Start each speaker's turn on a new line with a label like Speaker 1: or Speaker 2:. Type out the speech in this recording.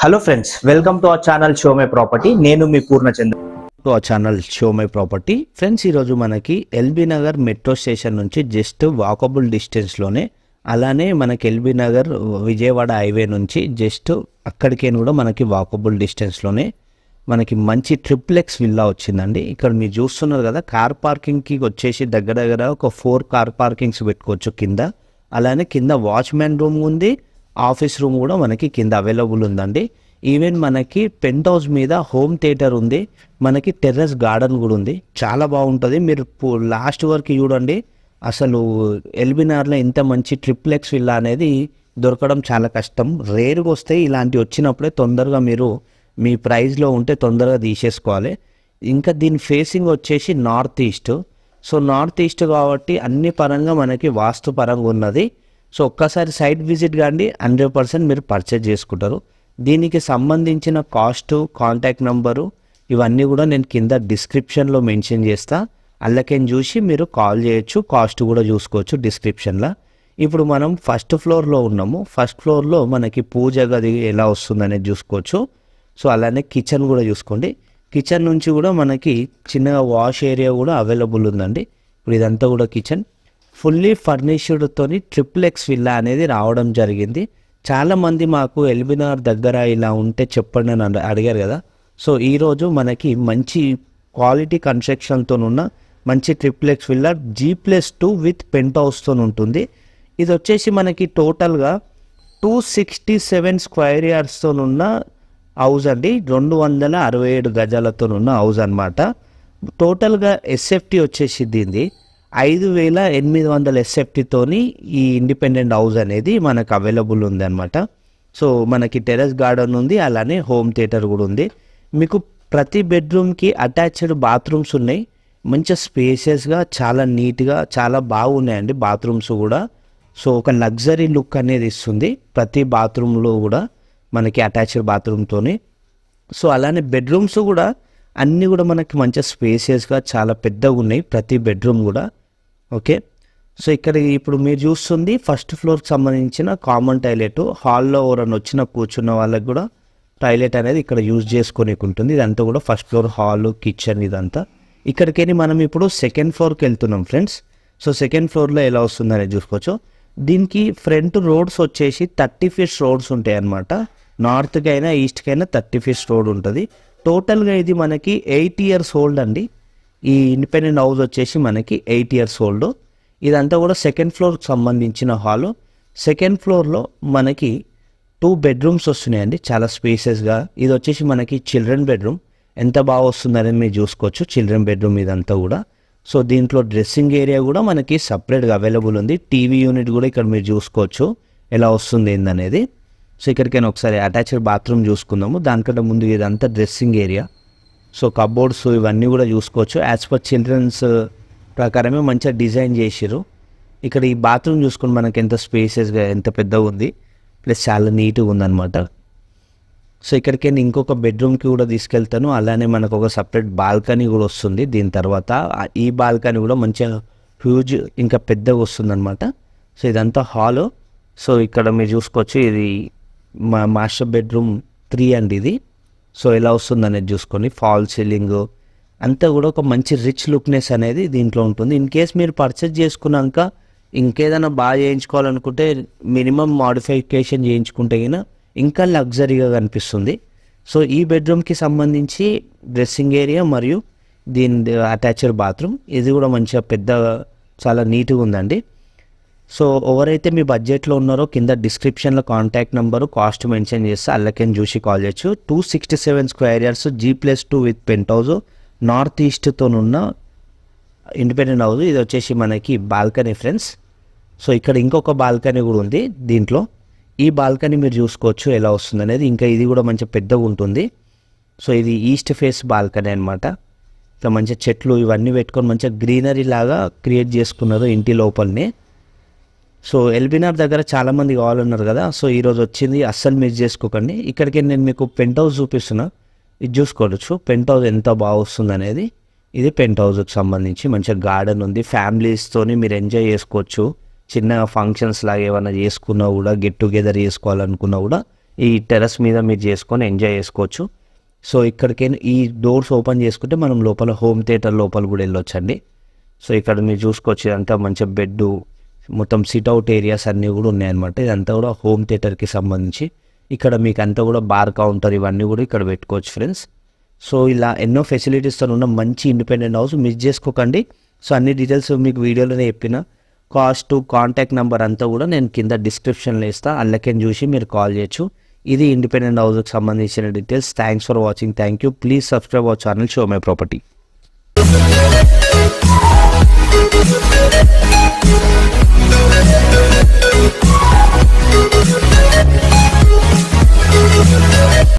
Speaker 1: hello friends welcome to our channel show me property నేను మీ Purnachandra to our channel show me property friends ఈరోజు మనకి L B Nagar metro station నుంచి just walkable డిస్టెన్స్లోనే అలానే మనకి ఎల్బీ నగర్ విజయవాడ హైవే నుంచి జస్ట్ అక్కడికే కూడా మనకి వాకబుల్ డిస్టెన్స్లోనే మనకి మంచి ట్రిప్లెక్స్ విల్లా వచ్చిందండి ఇక్కడ మీరు చూస్తున్నారు కదా కార్ పార్కింగ్కి వచ్చేసి దగ్గర దగ్గర ఒక ఫోర్ కార్ పార్కింగ్స్ పెట్టుకోవచ్చు కింద అలానే కింద వాచ్మెన్ రూమ్ ఉంది ఆఫీస్ రూమ్ కూడా మనకి కింద అవైలబుల్ ఉందండి ఈవెన్ మనకి పెంట్ హౌస్ మీద హోమ్ థియేటర్ ఉంది మనకి టెర్రస్ గార్డెన్ కూడా ఉంది చాలా బాగుంటుంది మీరు లాస్ట్ వరకు చూడండి అసలు ఎల్బినార్లో ఇంత మంచి ట్రిప్లెక్స్ విల్లా అనేది దొరకడం చాలా కష్టం రేరుగా వస్తే ఇలాంటి వచ్చినప్పుడే తొందరగా మీరు మీ ప్రైజ్లో ఉంటే తొందరగా తీసేసుకోవాలి ఇంకా దీని ఫేసింగ్ వచ్చేసి north east so north east కాబట్టి అన్ని పరంగా మనకి వాస్తు పరంగా ఉన్నది సో ఒక్కసారి సైట్ విజిట్ కానీ హండ్రెడ్ పర్సెంట్ మీరు పర్చేజ్ చేసుకుంటారు దీనికి సంబంధించిన కాస్ట్ కాంటాక్ట్ నెంబరు ఇవన్నీ కూడా నేను కింద డిస్క్రిప్షన్లో మెన్షన్ చేస్తా అందుకని చూసి మీరు కాల్ చేయొచ్చు కాస్ట్ కూడా చూసుకోవచ్చు డిస్క్రిప్షన్లో ఇప్పుడు మనం ఫస్ట్ ఫ్లోర్లో ఉన్నాము ఫస్ట్ ఫ్లోర్లో మనకి పూజ గది ఎలా వస్తుందనేది చూసుకోవచ్చు సో అలానే కిచెన్ కూడా చూసుకోండి కిచెన్ నుంచి కూడా మనకి చిన్నగా వాష్ ఏరియా కూడా అవైలబుల్ ఉందండి ఇప్పుడు ఇదంతా కూడా కిచెన్ ఫుల్లీ ఫర్నిష్డ్తోని ట్రిపుల్ ఎక్స్ విల్లా అనేది రావడం జరిగింది చాలామంది మాకు ఎల్బినార్ దగ్గర ఇలా ఉంటే చెప్పండి అని అడిగారు కదా సో ఈరోజు మనకి మంచి క్వాలిటీ కన్స్ట్రక్షన్తో ఉన్న మంచి triplex villa G plus two with పెంట్ హౌస్తో ఉంటుంది ఇది వచ్చేసి మనకి టోటల్గా టూ సిక్స్టీ సెవెన్ స్క్వైర్ యార్డ్స్తో ఉన్న హౌస్ అండి రెండు వందల అరవై ఏడు గజాలతో ఉన్న హౌస్ అనమాట టోటల్గా ఎస్ఎఫ్టీ వచ్చేసి దీనిది ఐదు వేల ఎనిమిది వందల ఎస్ఎఫ్టీతోని ఈ ఇండిపెండెంట్ హౌస్ అనేది మనకు అవైలబుల్ ఉందన్నమాట సో మనకి టెరెస్ గార్డెన్ ఉంది అలానే హోమ్ థియేటర్ కూడా ఉంది మీకు ప్రతి బెడ్రూమ్కి అటాచ్డ్ బాత్రూమ్స్ ఉన్నాయి మంచి స్పేసెస్గా చాలా నీట్గా చాలా బాగున్నాయండి బాత్రూమ్స్ కూడా సో ఒక లగ్జరీ లుక్ అనేది ఇస్తుంది ప్రతి బాత్రూంలో కూడా మనకి అటాచ్డ్ బాత్రూమ్తోని సో అలానే బెడ్రూమ్స్ కూడా అన్నీ కూడా మనకి మంచి స్పేసియస్గా చాలా పెద్దగా ఉన్నాయి ప్రతి బెడ్రూమ్ కూడా ఓకే సో ఇక్కడ ఇప్పుడు మీరు చూస్తుంది ఫస్ట్ ఫ్లోర్కి సంబంధించిన కామన్ టాయిలెట్ హాల్లో ఎవరైనా వచ్చిన కూర్చున్న వాళ్ళకి కూడా టాయిలెట్ అనేది ఇక్కడ యూజ్ చేసుకొని ఉంటుంది ఇదంతా కూడా ఫస్ట్ ఫ్లోర్ హాల్ కిచెన్ ఇదంతా ఇక్కడికే మనం ఇప్పుడు సెకండ్ ఫ్లోర్కి వెళ్తున్నాం ఫ్రెండ్స్ సో సెకండ్ ఫ్లోర్లో ఎలా వస్తుందనేది చూసుకోవచ్చు దీనికి ఫ్రంట్ రోడ్స్ వచ్చేసి థర్టీ ఫీట్స్ రోడ్స్ ఉంటాయి అన్నమాట నార్త్కైనా ఈస్ట్కైనా థర్టీ ఫీట్స్ రోడ్ ఉంటుంది టోటల్గా ఇది మనకి ఎయిట్ ఇయర్స్ ఓల్డ్ అండి ఈ ఇండిపెండెంట్ హౌస్ వచ్చేసి మనకి ఎయిట్ ఇయర్స్ ఓల్డ్ ఇదంతా కూడా సెకండ్ ఫ్లోర్కి సంబంధించిన హాలు సెకండ్ ఫ్లోర్లో మనకి టూ బెడ్రూమ్స్ వస్తున్నాయండి చాలా స్పేసెస్గా ఇది వచ్చేసి మనకి చిల్డ్రన్ బెడ్రూమ్ ఎంత బాగా వస్తుందనేది మీరు చూసుకోవచ్చు చిల్డ్రన్ బెడ్రూమ్ ఇదంతా కూడా సో దీంట్లో డ్రెస్సింగ్ ఏరియా కూడా మనకి సపరేట్గా అవైలబుల్ ఉంది టీవీ యూనిట్ కూడా ఇక్కడ మీరు చూసుకోవచ్చు ఎలా వస్తుంది ఏందనేది సో ఇక్కడికైనా ఒకసారి అటాచ్డ్ బాత్రూమ్ చూసుకుందాము దానికంటే ముందు ఇదంతా డ్రెస్సింగ్ ఏరియా సో కబోర్డ్స్ ఇవన్నీ కూడా చూసుకోవచ్చు యాజ్ పర్ చిల్డ్రన్స్ ప్రకారమే మంచిగా డిజైన్ చేసిరు ఇక్కడ ఈ బాత్రూమ్ చూసుకుని మనకి ఎంత స్పేసెస్గా ఎంత పెద్దగా ఉంది ప్లస్ చాలా నీట్గా ఉందన్నమాట సో ఇక్కడికి నేను ఇంకొక బెడ్రూమ్కి కూడా తీసుకెళ్తాను అలానే మనకు ఒక సపరేట్ బాల్కనీ కూడా వస్తుంది దీని తర్వాత ఈ బాల్కనీ కూడా మంచిగా హ్యూజ్ ఇంకా పెద్దగా అనమాట సో ఇదంతా హాలు సో ఇక్కడ మీరు చూసుకోవచ్చు ఇది మా మాస్టర్ బెడ్రూమ్ త్రీ అండి ఇది సో ఎలా వస్తుంది అనేది చూసుకొని ఫాల్ సీలింగ్ అంతా కూడా ఒక మంచి రిచ్ లుక్నెస్ అనేది దీంట్లో ఉంటుంది ఇన్ కేస్ మీరు పర్చేస్ చేసుకున్నాక ఇంకేదైనా బాగా చేయించుకోవాలనుకుంటే మినిమం మాడిఫికేషన్ చేయించుకుంటే అయినా ఇంకా లగ్జరీగా కనిపిస్తుంది సో ఈ బెడ్రూమ్కి సంబంధించి డ్రెస్సింగ్ ఏరియా మరియు దీని అటాచ్డ్ బాత్రూమ్ ఇది కూడా మంచిగా పెద్ద చాలా నీట్గా ఉందండి సో ఎవరైతే మీ బడ్జెట్లో ఉన్నారో కింద డిస్క్రిప్షన్లో కాంటాక్ట్ నెంబరు కాస్ట్ మెన్షన్ చేస్తే అల్లకేం చూసి కాల్ చేయొచ్చు two sixty seven square yards G plus two with penthouse north ఈస్ట్తోనున్న ఇండిపెండెంట్ హౌస్ ఇది వచ్చేసి మనకి బాల్కనీ ఫ్రెండ్స్ సో ఇక్కడ ఇంకొక బాల్కనీ కూడా ఉంది దీంట్లో ఈ బాల్కనీ మీరు చూసుకోవచ్చు ఎలా వస్తుంది అనేది ఇంకా ఇది కూడా మంచి పెద్దగా ఉంటుంది సో ఇది ఈస్ట్ ఫేస్ బాల్కనీ అనమాట ఇట్లా మంచి చెట్లు ఇవన్నీ పెట్టుకొని మంచిగా గ్రీనరీ లాగా క్రియేట్ చేసుకున్నారు ఇంటి లోపలనే సో ఎల్బినార్ దగ్గర చాలామంది కావాలన్నారు కదా సో ఈరోజు వచ్చింది అస్సలు మిస్ చేసుకోకండి ఇక్కడికి నేను మీకు పెంట్ హౌస్ చూపిస్తున్నా ఇది చూసుకోవచ్చు పెంట్ హౌస్ ఎంత బాగా అనేది ఇది పెంట్ హౌస్కి సంబంధించి మంచిగా గార్డెన్ ఉంది ఫ్యామిలీస్తోని మీరు ఎంజాయ్ చేసుకోవచ్చు చిన్న ఫంక్షన్స్ లాగా ఏమైనా చేసుకున్నా కూడా గెట్ టుగెదర్ చేసుకోవాలనుకున్నా కూడా ఈ టెరస్ మీద మీరు చేసుకొని ఎంజాయ్ చేసుకోవచ్చు సో ఇక్కడికైనా ఈ డోర్స్ ఓపెన్ చేసుకుంటే మనం లోపల హోమ్ థియేటర్ లోపల కూడా వెళ్ళొచ్చండి సో ఇక్కడ మీరు చూసుకోవచ్చు అంతా మంచిగా బెడ్ మొత్తం సిట్అవుట్ ఏరియాస్ అన్నీ కూడా ఉన్నాయన్నమాట ఇదంతా కూడా హోమ్ థియేటర్కి సంబంధించి ఇక్కడ మీకు అంతా కూడా బార్ కౌంటర్ ఇవన్నీ కూడా ఇక్కడ పెట్టుకోవచ్చు ఫ్రెండ్స్ సో ఇలా ఎన్నో ఫెసిలిటీస్తో ఉన్న మంచి ఇండిపెండెంట్ హౌస్ మిస్ చేసుకోకండి సో అన్ని డీటెయిల్స్ మీకు వీడియోలోనే చెప్పిన కాస్ట్ కాంటాక్ట్ నెంబర్ అంతా కూడా నేను కింద డిస్క్రిప్షన్లో ఇస్తాను అల్లకని చూసి మీరు కాల్ చేయొచ్చు ఇది ఇండిపెండెంట్ హౌస్కి సంబంధించిన details thanks for watching thank you please subscribe our channel Show My property